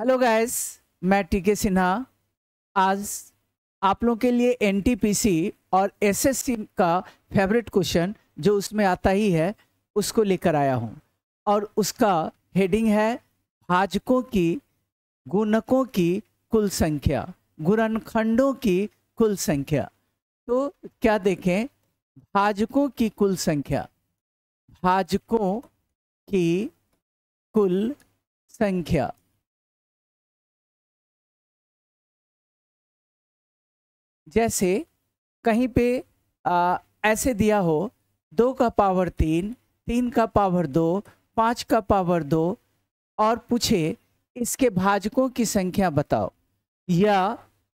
hello guys मैं टीके सिन्हा आज आप लोगों के लिए एनटीपीसी और एसएससी का फेवरेट क्वेश्चन जो उसमें आता ही है उसको लेकर आया हूँ और उसका हेडिंग है भाजकों की गुणकों की कुल संख्या गुणनखंडों की कुल संख्या तो क्या देखें भाजकों की कुल संख्या भाजकों की कुल संख्या जैसे कहीं पे आ, ऐसे दिया हो दो का पावर तीन तीन का पावर दो पाँच का पावर दो और पूछे इसके भाजकों की संख्या बताओ या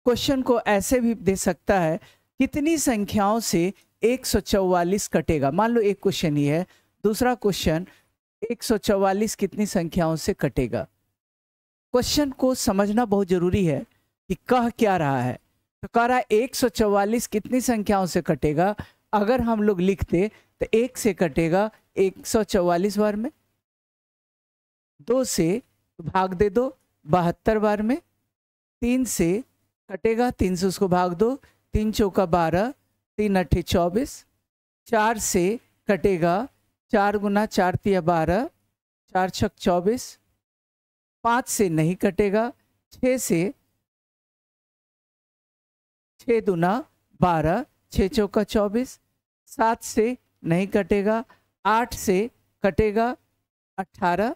क्वेश्चन को ऐसे भी दे सकता है कितनी संख्याओं से एक सौ चौवालीस कटेगा मान लो एक क्वेश्चन ही है दूसरा क्वेश्चन एक सौ चौवालीस कितनी संख्याओं से कटेगा क्वेश्चन को समझना बहुत जरूरी है कि कह क्या रहा है एक सौ चवालीस कितनी संख्याओं से कटेगा अगर हम लोग लिखते तो एक से कटेगा एक सौ चौवालीस बार में दो से भाग दे दो बहत्तर बार में तीन से कटेगा तीन से उसको भाग दो तीन चौका बारह तीन अट्ठे चौबीस चार से कटेगा चार गुना चार तिया बारह चार छक चौबीस पाँच से नहीं कटेगा छः से छः दुना बारह छः चौका चौबीस सात से नहीं कटेगा आठ से कटेगा अठारह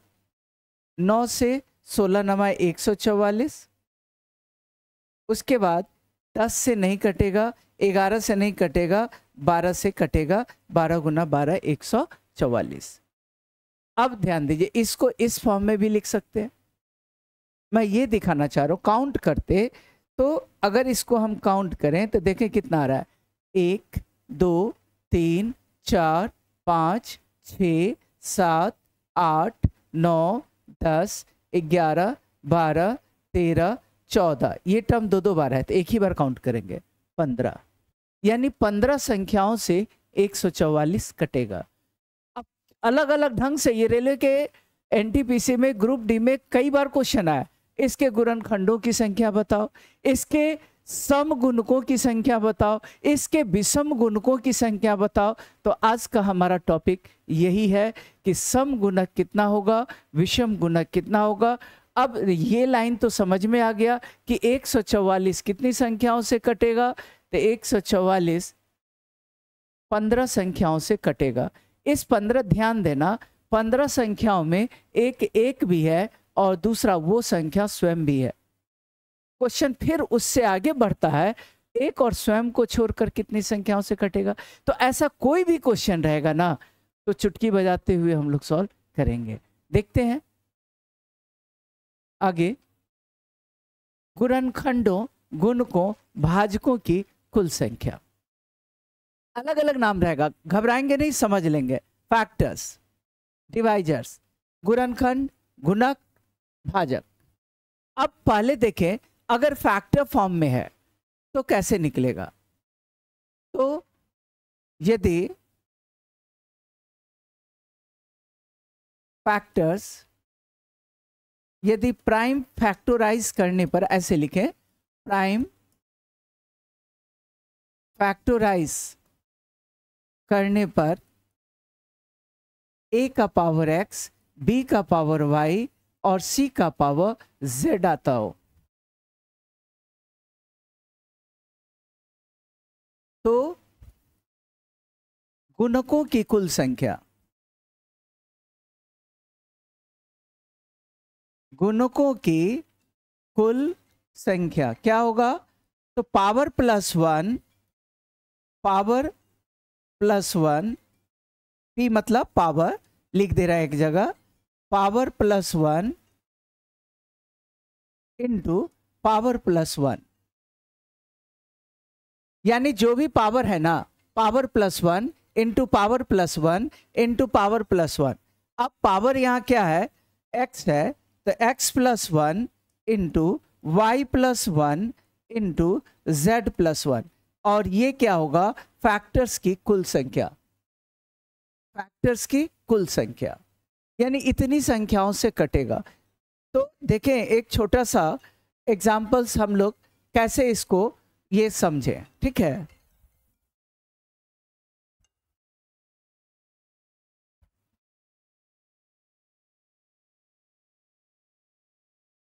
नौ से सोलह नवा एक सौ चौवालीस उसके बाद दस से नहीं कटेगा ग्यारह से नहीं कटेगा बारह से कटेगा बारह गुना बारह एक सौ चौवालीस अब ध्यान दीजिए इसको इस फॉर्म में भी लिख सकते हैं मैं ये दिखाना चाह रहा हूँ काउंट करते तो अगर इसको हम काउंट करें तो देखें कितना आ रहा है एक दो तीन चार पाँच छ सात आठ नौ दस ग्यारह बारह तेरह चौदह ये टर्म दो दो बार है तो एक ही बार काउंट करेंगे पंद्रह यानी पंद्रह संख्याओं से एक सौ चौवालीस कटेगा अब अलग अलग ढंग से ये रेलवे के एनटीपीसी में ग्रुप डी में कई बार क्वेश्चन आया इसके गुणन खंडों की संख्या बताओ इसके सम गुणकों की संख्या बताओ इसके विषम गुणकों की संख्या बताओ तो आज का हमारा टॉपिक यही है कि सम गुणक कितना होगा विषम गुणक कितना होगा अब ये लाइन तो समझ में आ गया कि 144 कितनी संख्याओं से कटेगा तो 144 15 संख्याओं से कटेगा इस 15 ध्यान देना 15 संख्याओं में एक एक भी है और दूसरा वो संख्या स्वयं भी है क्वेश्चन फिर उससे आगे बढ़ता है एक और स्वयं को छोड़कर कितनी संख्याओं से कटेगा तो ऐसा कोई भी क्वेश्चन रहेगा ना तो चुटकी बजाते हुए हम लोग सॉल्व करेंगे देखते हैं आगे गुणनखंडों गुणकों भाजकों की कुल संख्या अलग अलग नाम रहेगा घबराएंगे नहीं समझ लेंगे फैक्टर्स डिवाइजर्स गुणनखंड गुणक भाजक अब पहले देखें अगर फैक्टर फॉर्म में है तो कैसे निकलेगा तो यदि फैक्टर्स यदि प्राइम फैक्टोराइज करने पर ऐसे लिखें प्राइम फैक्टोराइज करने पर ए का पावर एक्स बी का पावर वाई और सी का पावर जेड आता हो तो गुणकों की कुल संख्या गुणकों की कुल संख्या क्या होगा तो power plus one power plus one P मतलब पावर लिख दे रहा है एक जगह power plus one into power plus one यानी जो भी पावर है ना power plus one into power plus one into power plus one अब पावर यहाँ क्या है एक्स है तो X plus one into Y plus one into Z plus one और ये क्या होगा फैक्टर्स की कुल संख्या फैक्टर्स की कुल संख्या यानी इतनी संख्याओं से कटेगा तो देखें एक छोटा सा एग्जाम्पल्स हम लोग कैसे इसको ये समझें ठीक है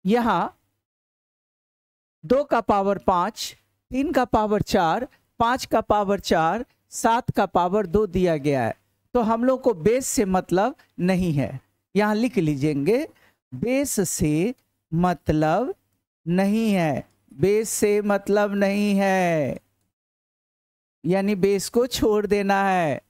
यहां दो का पावर पांच तीन का पावर चार पांच का पावर चार सात का पावर दो दिया गया है तो हम लोग को बेस से मतलब नहीं है यहाँ लिख लीजिएंगे बेस से मतलब नहीं है बेस से मतलब नहीं है यानी बेस को छोड़ देना है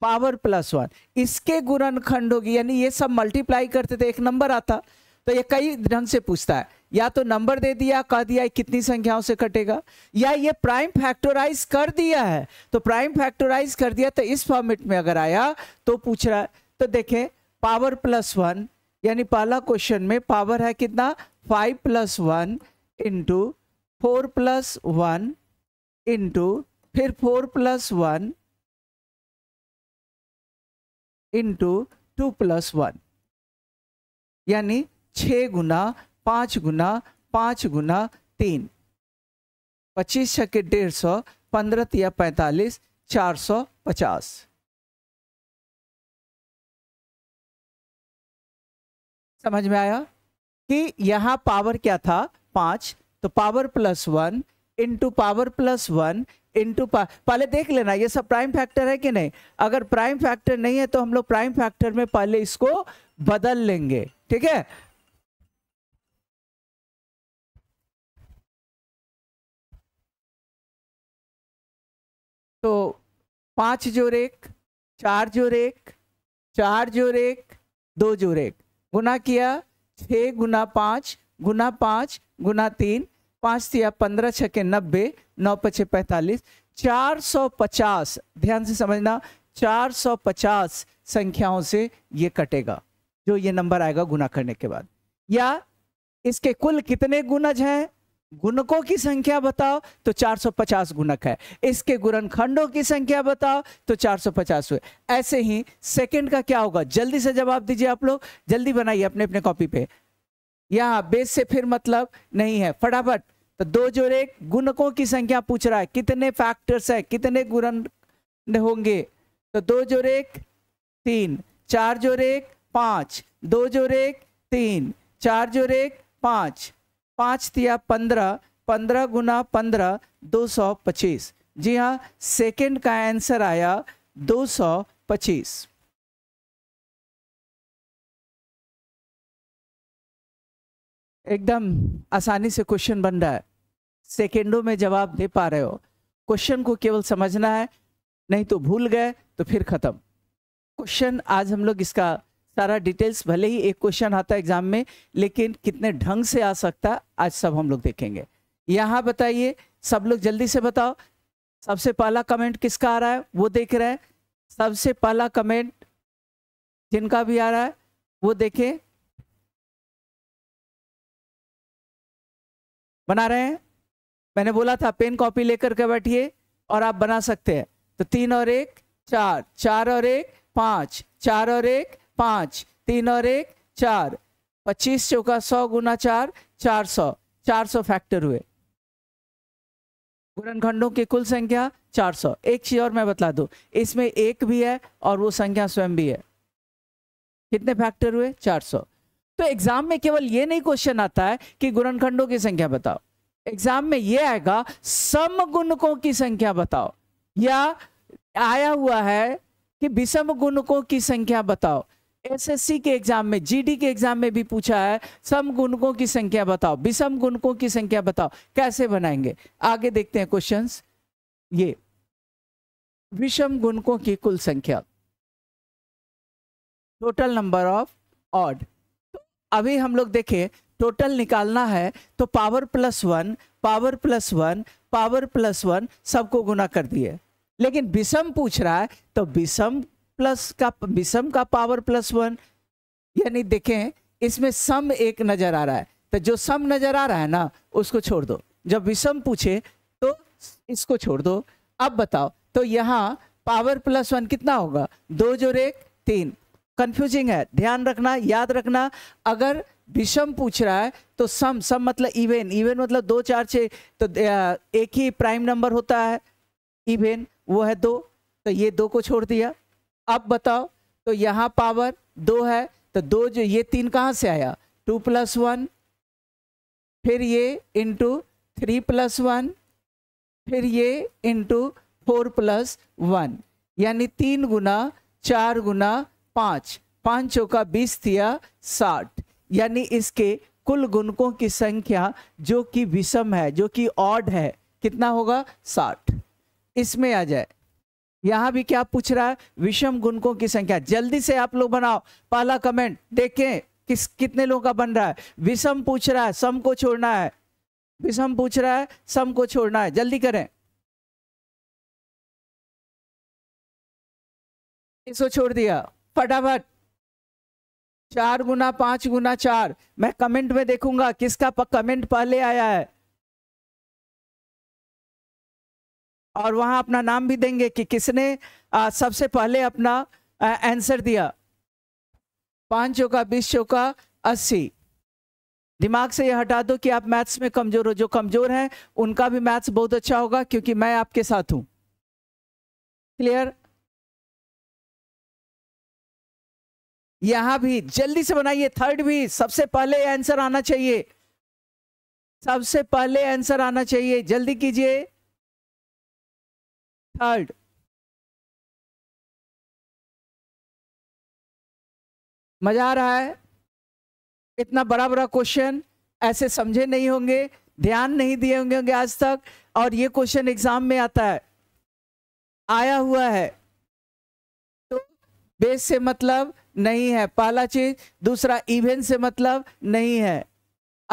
पावर प्लस वन इसके गुणनखंड होगी यानी ये सब मल्टीप्लाई करते थे एक नंबर आता तो ये कई ढंग से पूछता है या तो नंबर दे दिया कह दिया कितनी संख्याओं से कटेगा या ये प्राइम फैक्टोराइज कर दिया है तो प्राइम फैक्टोराइज कर दिया तो इस फॉर्मेट में अगर आया तो पूछ रहा है तो देखें पावर प्लस वन यानी पहला क्वेश्चन में पावर है कितना five plus one into four plus one into फिर four plus one into two plus one यानी छः गुना पाँच गुना पाँच गुना तीन पच्चीस छक्के डेढ़ सौ पंद्रह तिया पैंतालीस चार सौ पचास समझ में आया कि यहाँ पावर क्या था पाँच तो power plus one into power plus one into पहले देख लेना ये सब प्राइम फैक्टर है कि नहीं अगर प्राइम फैक्टर नहीं है तो हम लोग प्राइम फैक्टर में पहले इसको बदल लेंगे ठीक है तो पाँच जोर एक चार जोर एक चार जोर एक दो जोर एक गुना किया छः गुना पाँच गुना पाँच गुना तीन पाँच या पंद्रह छः के नब्बे नौ पचे पैंतालीस चार सौ पचास ध्यान से समझना चार सौ पचास संख्याओं से ये कटेगा जो ये नंबर आएगा गुना करने के बाद या इसके कुल कितने गुनज हैं गुणकों की संख्या बताओ तो 450 गुणक है इसके गुणनखंडों की संख्या बताओ तो 450 हुए ऐसे ही सेकंड का क्या होगा जल्दी से जवाब दीजिए आप लोग जल्दी बनाइए अपने अपने कॉपी पे यहाँ बेस से फिर मतलब नहीं है फटाफट तो दो जोर एक गुणकों की संख्या पूछ रहा है कितने फैक्टर्स है कितने गुणन होंगे तो दो जोर एक तीन चार जोर एक पांच दो जोर एक तीन चार जोर एक पांच पाँच दिया पंद्रह पंद्रह गुना पंद्रह दो सौ पच्चीस जी हाँ सेकेंड का आंसर आया दो सौ पच्चीस एकदम आसानी से क्वेश्चन बन रहा है सेकेंडों में जवाब दे पा रहे हो क्वेश्चन को केवल समझना है नहीं तो भूल गए तो फिर खत्म क्वेश्चन आज हम लोग इसका सारा डिटेल्स भले ही एक क्वेश्चन आता है एग्जाम में लेकिन कितने ढंग से आ सकता आज सब हम लोग देखेंगे यहाँ बताइए सब लोग जल्दी से बताओ सबसे पहला कमेंट किसका आ रहा है वो देख रहे हैं सबसे पहला कमेंट जिनका भी आ रहा है वो देखें बना रहे हैं मैंने बोला था पेन कॉपी लेकर के बैठिए और आप बना सकते हैं तो तीन और एक चार चार और एक पाँच चार और एक पाँच तीन और एक चार पच्चीस चौका सौ गुना चार चार सौ चार सौ फैक्टर हुए गुणनखंडों की कुल संख्या चार सौ एक चीज और मैं बता दू इसमें एक भी है और वो संख्या स्वयं भी है कितने फैक्टर हुए चार सौ तो एग्जाम में केवल ये नहीं क्वेश्चन आता है कि गुणनखंडों की संख्या बताओ एग्जाम में ये आएगा सम गुणकों की संख्या बताओ या आया हुआ है कि विषम गुणकों की संख्या बताओ एसएससी के एग्जाम में जीडी के एग्जाम में भी पूछा है सम गुणकों की संख्या बताओ विषम गुणकों की संख्या बताओ कैसे बनाएंगे आगे देखते हैं क्वेश्चन ये विषम गुणकों की कुल संख्या टोटल नंबर ऑफ ऑड अभी हम लोग देखें टोटल निकालना है तो power plus one power plus one power plus one सबको गुना कर दिए लेकिन विषम पूछ रहा है तो विषम प्लस का विषम का पावर प्लस वन यानी देखें इसमें सम एक नज़र आ रहा है तो जो सम नज़र आ रहा है ना उसको छोड़ दो जब विषम पूछे तो इसको छोड़ दो अब बताओ तो यहाँ पावर प्लस वन कितना होगा दो जोर एक तीन कंफ्यूजिंग है ध्यान रखना याद रखना अगर विषम पूछ रहा है तो सम सम मतलब इवेन इवेन मतलब दो चार छः तो एक ही प्राइम नंबर होता है इवेन वो है दो तो ये दो को छोड़ दिया अब बताओ तो यहाँ पावर दो है तो दो जो ये तीन कहाँ से आया टू प्लस वन फिर ये इंटू थ्री प्लस वन फिर ये इंटू फोर प्लस वन यानी तीन गुना चार गुना पाँच पाँचों का बीस थिया साठ यानी इसके कुल गुणकों की संख्या जो कि विषम है जो कि ऑड है कितना होगा साठ इसमें आ जाए यहां भी क्या पूछ रहा है विषम गुणकों की संख्या जल्दी से आप लोग बनाओ पहला कमेंट देखें किस कितने लोगों का बन रहा है विषम पूछ रहा है सम को छोड़ना है विषम पूछ रहा है सम को छोड़ना है जल्दी करें इसको छोड़ दिया फटाफट चार गुना पांच गुना चार मैं कमेंट में देखूंगा किसका कमेंट पहले आया है और वहां अपना नाम भी देंगे कि किसने आ, सबसे पहले अपना आंसर दिया पांच चौका बीस चौका अस्सी दिमाग से यह हटा दो कि आप मैथ्स में कमज़ोर हो जो कमज़ोर हैं उनका भी मैथ्स बहुत अच्छा होगा क्योंकि मैं आपके साथ हूं क्लियर यहां भी जल्दी से बनाइए थर्ड भी सबसे पहले आंसर आना चाहिए सबसे पहले आंसर आना चाहिए जल्दी कीजिए थर्ड मजा आ रहा है इतना बड़ा बड़ा क्वेश्चन ऐसे समझे नहीं होंगे ध्यान नहीं दिए होंगे होंगे आज तक और ये क्वेश्चन एग्जाम में आता है आया हुआ है तो बेस से मतलब नहीं है पहला चीज दूसरा इवेंट से मतलब नहीं है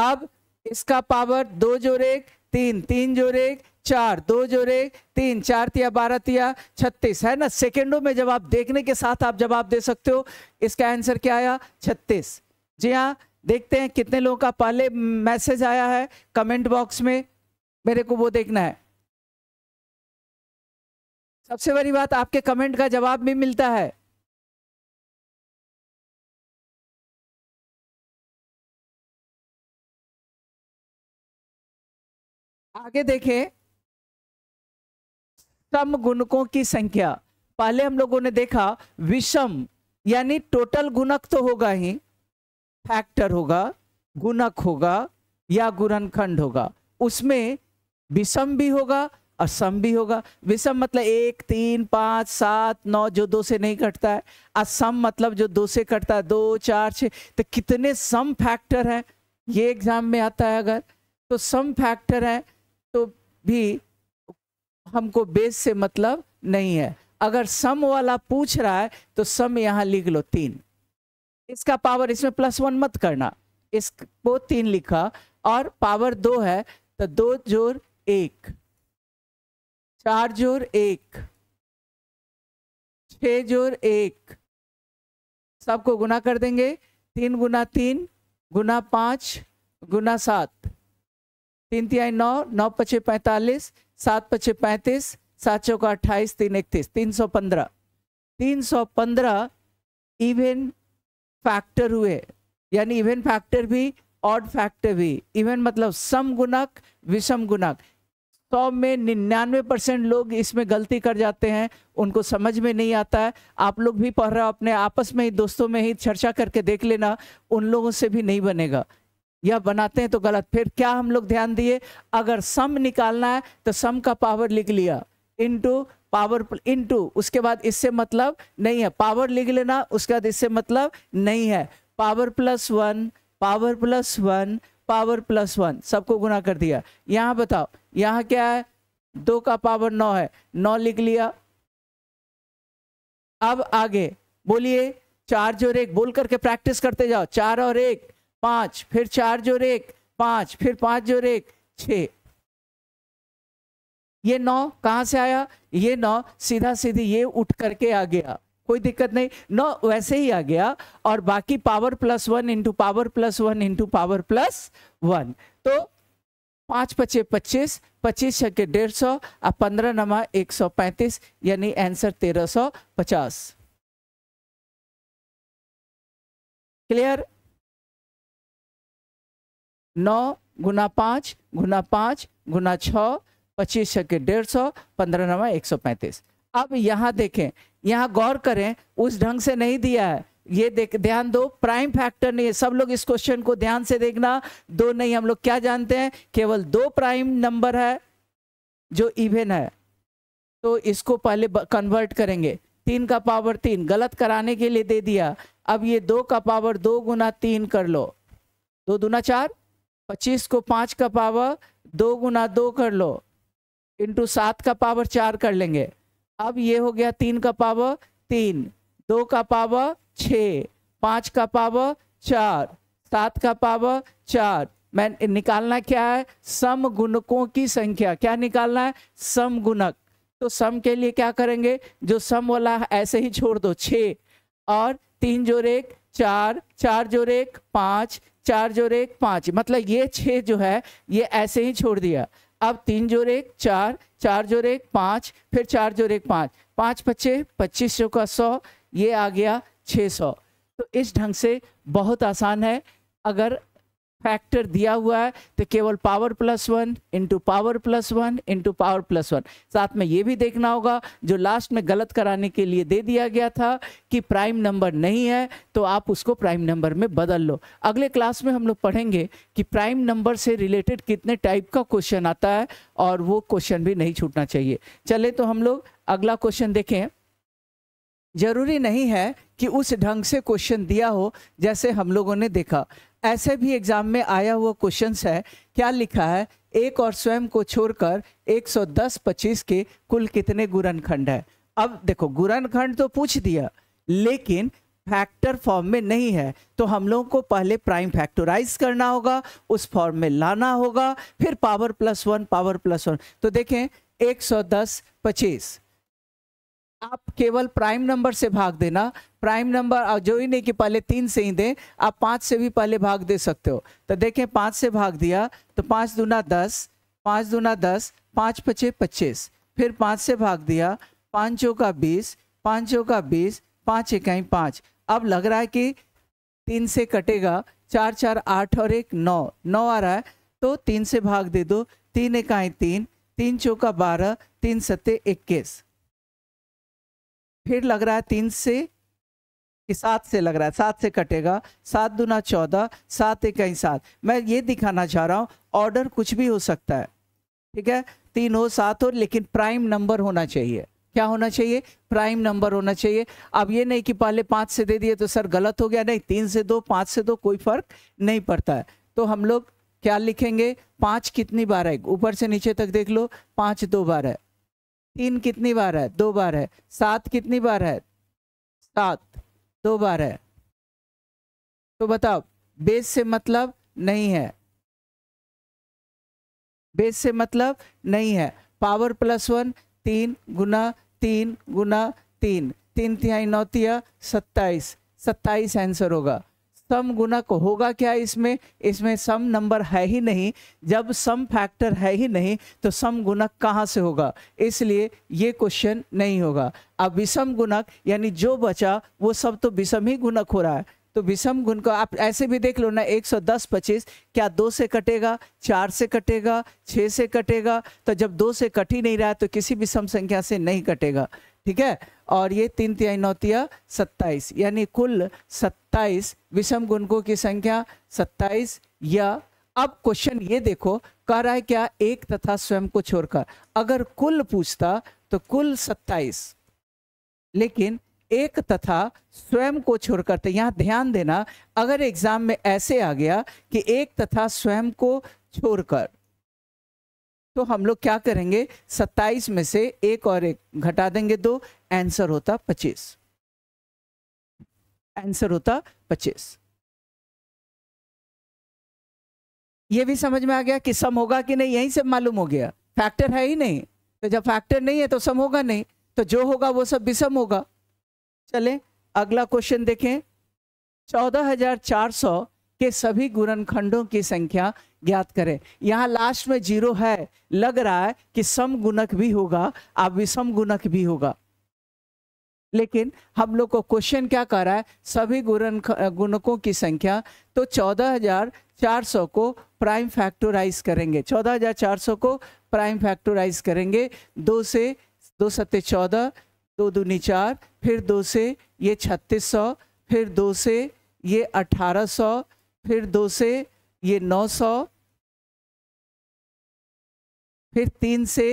अब इसका पावर दो जोड़ एक तीन तीन जोड़ एक चार दो जोड़े तीन चार तिया बारह तिया छत्तीस है ना सेकेंडों में जब आप देखने के साथ आप जवाब दे सकते हो इसका आंसर क्या आया छत्तीस जी हाँ देखते हैं कितने लोगों का पहले मैसेज आया है कमेंट बॉक्स में मेरे को वो देखना है सबसे बड़ी बात आपके कमेंट का जवाब भी मिलता है आगे देखें सम गुणकों की संख्या पहले हम लोगों ने देखा विषम यानी टोटल गुणक तो होगा ही फैक्टर होगा गुणक होगा या गुणनखंड होगा उसमें विषम भी होगा असम भी होगा विषम मतलब एक तीन पाँच सात नौ जो दो से नहीं कटता है असम मतलब जो दो से कटता है दो चार छः तो कितने सम फैक्टर हैं ये एग्जाम में आता है अगर तो सम फैक्टर है तो भी हमको बेस से मतलब नहीं है अगर सम वाला पूछ रहा है तो सम यहां लिख लो तीन इसका पावर इसमें प्लस वन मत करना इसको तीन लिखा और पावर दो है तो दो जोर एक चार जोर एक छ जोर एक सबको गुना कर देंगे तीन गुना तीन गुना पांच गुना सात तीन तिहाई नौ नौ पचे पैंतालीस सात पचे पैंतीस सात चौका अट्ठाईस तीन इकतीस तीन सौ पंद्रह तीन सौ पंद्रह इवेन फैक्टर हुए यानी इवेन फैक्टर भी ऑड फैक्टर भी इवेन मतलब सम गुणक विषम गुणक सौ में निन्यानवे परसेंट लोग इसमें गलती कर जाते हैं उनको समझ में नहीं आता है आप लोग भी पढ़ रहे हो अपने आपस में ही दोस्तों में ही चर्चा करके देख लेना उन लोगों से भी नहीं बनेगा या बनाते हैं तो गलत फिर क्या हम लोग ध्यान दिए अगर सम निकालना है तो सम का पावर लिख लिया इंटू पावर इंटू उसके बाद इससे मतलब नहीं है पावर लिख लेना उसके बाद इससे मतलब नहीं है power plus one power plus one power plus one सबको गुना कर दिया यहाँ बताओ यहाँ क्या है दो का पावर नौ है नौ लिख लिया अब आगे बोलिए चार और एक बोल करके प्रैक्टिस करते जाओ चार और एक पांच फिर चार जोर एक पांच फिर पांच जोर एक छ ये नौ कहां से आया ये नौ सीधा सीधी ये उठ करके आ गया कोई दिक्कत नहीं नौ वैसे ही आ गया और बाकी power plus one into power plus one into power plus one तो पांच पचे पच्चीस पच्चीस छके डेढ़ सौ और पंद्रह नमा एक सौ पैंतीस यानी आंसर तेरह सौ पचास क्लियर नौ गुना पाँच गुना पाँच गुना छः पच्चीस छके डेढ़ सौ पंद्रह नवा एक सौ पैंतीस अब यहाँ देखें यहाँ गौर करें उस ढंग से नहीं दिया है ये देख ध्यान दो प्राइम फैक्टर नहीं है सब लोग इस क्वेश्चन को ध्यान से देखना दो नहीं हम लोग क्या जानते हैं केवल दो प्राइम नंबर है जो इवेन है तो इसको पहले कन्वर्ट करेंगे तीन का पावर तीन गलत कराने के लिए दे दिया अब ये दो का पावर दो गुना तीन कर लो दो दूना चार पच्चीस को पाँच का पावर दो गुना दो कर लो इंटू सात का पावर चार कर लेंगे अब ये हो गया तीन का पावर तीन दो का पावर छ पाँच का पावर चार सात का पावर चार मैं निकालना क्या है सम गुणकों की संख्या क्या निकालना है सम गुणक तो सम के लिए क्या करेंगे जो सम वाला ऐसे ही छोड़ दो छ और तीन जोड़ एक चार चार जोर एक पाँच चार जोर एक पाँच मतलब ये छः जो है ये ऐसे ही छोड़ दिया अब तीन जोर एक चार चार जोर एक पाँच फिर चार जोर एक पाँच पाँच पच्चे पच्चीस सौ का सौ ये आ गया छः सौ तो इस ढंग से बहुत आसान है अगर फैक्टर दिया हुआ है तो केवल power plus one into power plus one into power plus one साथ में ये भी देखना होगा जो लास्ट में गलत कराने के लिए दे दिया गया था कि प्राइम नंबर नहीं है तो आप उसको प्राइम नंबर में बदल लो अगले क्लास में हम लोग पढ़ेंगे कि प्राइम नंबर से रिलेटेड कितने टाइप का क्वेश्चन आता है और वो क्वेश्चन भी नहीं छूटना चाहिए चले तो हम लोग अगला क्वेश्चन देखें जरूरी नहीं है कि उस ढंग से क्वेश्चन दिया हो जैसे हम लोगों ने देखा ऐसे भी एग्जाम में आया हुआ क्वेश्चन है क्या लिखा है एक और स्वयं को छोड़कर 110-25 के कुल कितने गुरन खंड है अब देखो गुरन खंड तो पूछ दिया लेकिन फैक्टर फॉर्म में नहीं है तो हम लोगों को पहले प्राइम फैक्टराइज करना होगा उस फॉर्म में लाना होगा फिर power plus one power plus one तो देखें 110 25 आप केवल प्राइम नंबर से भाग देना प्राइम नंबर जो ही नहीं कि पहले तीन से ही दें आप पाँच से भी पहले भाग दे सकते हो तो देखें पाँच से भाग दिया तो पाँच दूना दस पाँच दूना दस पाँच पचे पच्चीस फिर पाँच से भाग दिया पाँच का बीस पाँचों का बीस पाँच इकाई पाँच अब लग रहा है कि तीन से कटेगा चार चार आठ और एक नौ नौ आ रहा है तो तीन से भाग दे दो तीन इकाई तीन तीन चौका बारह तीन सत्ते इक्कीस फिर लग रहा है तीन से कि सात से लग रहा है सात से कटेगा सात दुना चौदह सात एक कहीं सात मैं ये दिखाना चाह रहा हूँ ऑर्डर कुछ भी हो सकता है ठीक है तीन हो सात हो लेकिन प्राइम नंबर होना चाहिए क्या होना चाहिए प्राइम नंबर होना चाहिए अब ये नहीं कि पहले पाँच से दे दिए तो सर गलत हो गया नहीं तीन से दो पाँच से दो कोई फर्क नहीं पड़ता है तो हम लोग क्या लिखेंगे पाँच कितनी बार है ऊपर से नीचे तक देख लो पाँच दो बार है तीन कितनी बार है दो बार है सात कितनी बार है सात दो बार है तो बताओ बेस से मतलब नहीं है बेस से मतलब नहीं है पावर प्लस वन तीन गुना तीन गुना तीन तीन तिहाई नौतिया सत्ताईस सत्ताईस आंसर होगा सम गुणक होगा क्या इसमें इसमें सम नंबर है ही नहीं जब सम फैक्टर है ही नहीं तो सम गुणक कहाँ से होगा इसलिए ये क्वेश्चन नहीं होगा अब विषम गुणक यानी जो बचा वो सब तो विषम ही गुणक हो रहा है तो विषम गुण को आप ऐसे भी देख लो ना 110 25 क्या दो से कटेगा चार से कटेगा छः से कटेगा तो जब दो से कट ही नहीं रहा है तो किसी भी सम संख्या से नहीं कटेगा ठीक है और ये तीन तिहाई नौतिया सत्ताईस यानी कुल सत्ताईस विषम गुणकों की संख्या सत्ताईस या अब क्वेश्चन ये देखो कह रहा है क्या एक तथा स्वयं को छोड़कर अगर कुल पूछता तो कुल सत्ताईस लेकिन एक तथा स्वयं को छोड़कर तो यहां ध्यान देना अगर एग्जाम में ऐसे आ गया कि एक तथा स्वयं को छोड़कर तो हम लोग क्या करेंगे 27 में से एक और एक घटा देंगे दो आंसर होता 25 आंसर होता 25 ये भी समझ में आ गया कि सम होगा कि नहीं यहीं से मालूम हो गया फैक्टर है ही नहीं तो जब फैक्टर नहीं है तो सम होगा नहीं तो जो होगा वो सब विषम होगा चले अगला क्वेश्चन देखें चौदह हजार चार सौ के सभी गुणनखंडों की संख्या ज्ञात करें यहाँ लास्ट में जीरो है लग रहा है कि सम गुणक भी होगा आप विषम गुणक भी होगा लेकिन हम लोग को क्वेश्चन क्या कर रहा है सभी गुण गुणकों की संख्या तो 14,400 को प्राइम फैक्टोराइज करेंगे 14,400 को प्राइम फैक्टोराइज करेंगे दो से दो सत्य चौदह दो दूनी चार फिर दो से ये छत्तीस सौ फिर दो से ये 1800 सौ फिर दो से ये नौ सौ फिर तीन से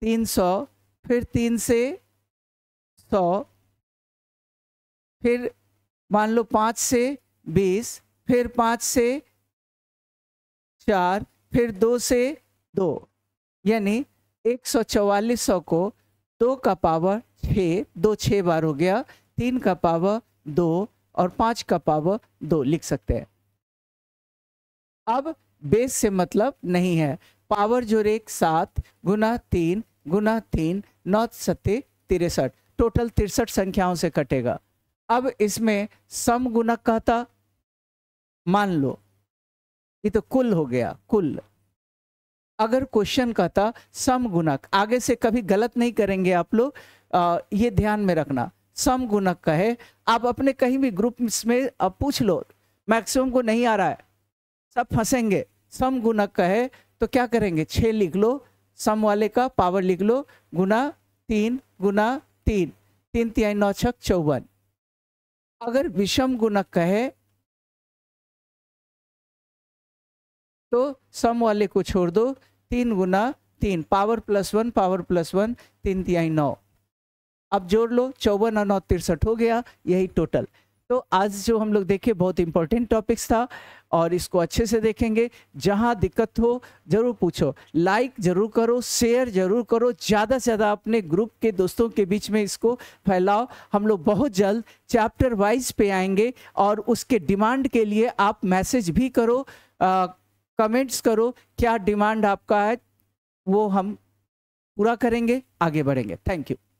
तीन सौ फिर तीन से सौ फिर मान लो पाँच से बीस फिर पाँच से चार फिर दो से दो यानी एक सौ चवालीस सौ को दो का पावर छः दो छः बार हो गया तीन का पावर दो और पाँच का पावर दो लिख सकते हैं अब बेस से मतलब नहीं है पावर जो एक सात गुना तीन गुना तीन नौ सत्य तिरसठ टोटल तिरसठ संख्याओं से कटेगा अब इसमें सम गुणक कहता मान लो ये तो कुल हो गया कुल अगर क्वेश्चन कहता सम गुणक आगे से कभी गलत नहीं करेंगे आप लोग ये ध्यान में रखना सम गुणक कहे आप अपने कहीं भी ग्रुप में पूछ लो मैक्सिमम को नहीं आ रहा है सब फंसेंगे सम गुणक कहे तो क्या करेंगे छः लिख लो सम वाले का पावर लिख लो गुना तीन गुना तीन तीन तिहाई नौ छक चौवन अगर विषम गुणक कहे तो सम वाले को छोड़ दो तीन गुना तीन power plus one power plus one तीन तिहाई नौ अब जोड़ लो चौवन और नौ तिरसठ हो गया यही टोटल तो आज जो हम लोग देखे बहुत इंपॉर्टेंट टॉपिक्स था और इसको अच्छे से देखेंगे जहाँ दिक्कत हो जरूर पूछो लाइक जरूर करो शेयर जरूर करो ज़्यादा से ज़्यादा अपने ग्रुप के दोस्तों के बीच में इसको फैलाओ हम लोग बहुत जल्द चैप्टर वाइज पे आएंगे और उसके डिमांड के लिए आप मैसेज भी करो आ, कमेंट्स करो क्या डिमांड आपका है वो हम पूरा करेंगे आगे बढ़ेंगे थैंक यू